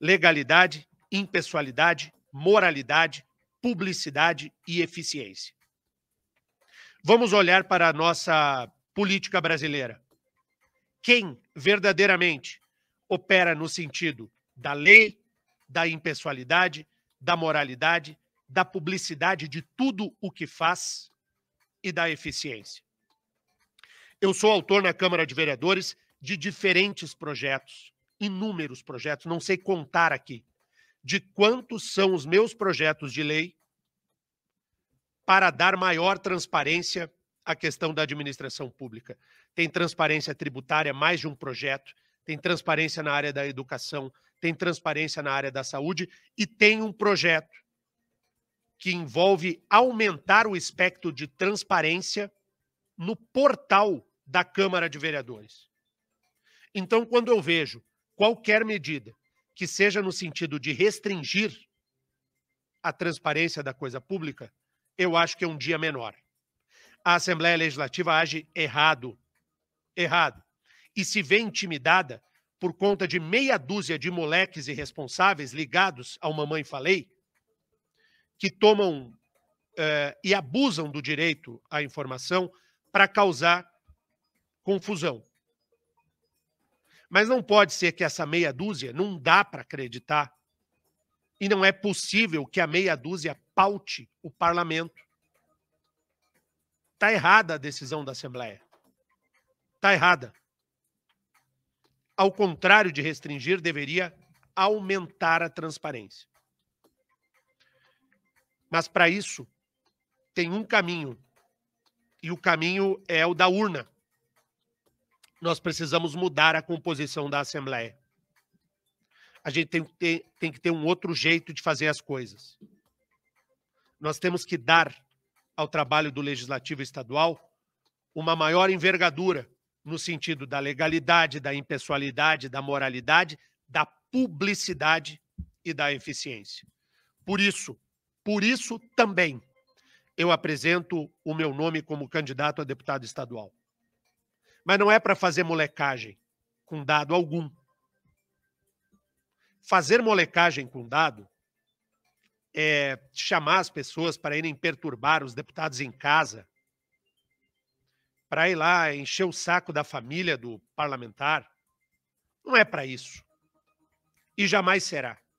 legalidade, impessoalidade, moralidade, publicidade e eficiência. Vamos olhar para a nossa política brasileira. Quem verdadeiramente opera no sentido da lei, da impessoalidade, da moralidade, da publicidade de tudo o que faz e da eficiência. Eu sou autor na Câmara de Vereadores de diferentes projetos inúmeros projetos, não sei contar aqui, de quantos são os meus projetos de lei para dar maior transparência à questão da administração pública. Tem transparência tributária, mais de um projeto, tem transparência na área da educação, tem transparência na área da saúde e tem um projeto que envolve aumentar o espectro de transparência no portal da Câmara de Vereadores. Então, quando eu vejo qualquer medida que seja no sentido de restringir a transparência da coisa pública, eu acho que é um dia menor. A Assembleia Legislativa age errado. Errado. E se vê intimidada por conta de meia dúzia de moleques irresponsáveis ligados ao Mamãe Falei, que tomam eh, e abusam do direito à informação para causar confusão. Mas não pode ser que essa meia dúzia não dá para acreditar e não é possível que a meia dúzia paute o parlamento. Está errada a decisão da Assembleia. Está errada. Ao contrário de restringir, deveria aumentar a transparência. Mas para isso, tem um caminho. E o caminho é o da urna nós precisamos mudar a composição da Assembleia. A gente tem que ter, tem que ter um outro jeito de fazer as coisas. Nós temos que dar ao trabalho do Legislativo Estadual uma maior envergadura no sentido da legalidade, da impessoalidade, da moralidade, da publicidade e da eficiência. Por isso, por isso também, eu apresento o meu nome como candidato a deputado estadual. Mas não é para fazer molecagem com dado algum. Fazer molecagem com dado é chamar as pessoas para irem perturbar os deputados em casa, para ir lá encher o saco da família do parlamentar. Não é para isso. E jamais será.